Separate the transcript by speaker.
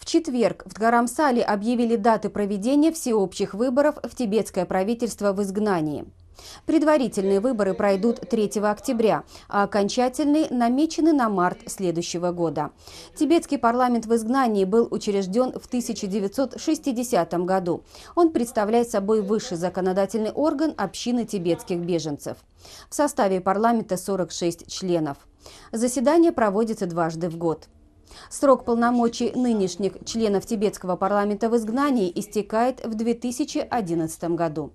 Speaker 1: В четверг в Дгарамсале объявили даты проведения всеобщих выборов в тибетское правительство в изгнании. Предварительные выборы пройдут 3 октября, а окончательные намечены на март следующего года. Тибетский парламент в изгнании был учрежден в 1960 году. Он представляет собой высший законодательный орган общины тибетских беженцев. В составе парламента 46 членов. Заседание проводится дважды в год. Срок полномочий нынешних членов тибетского парламента в изгнании истекает в 2011 году.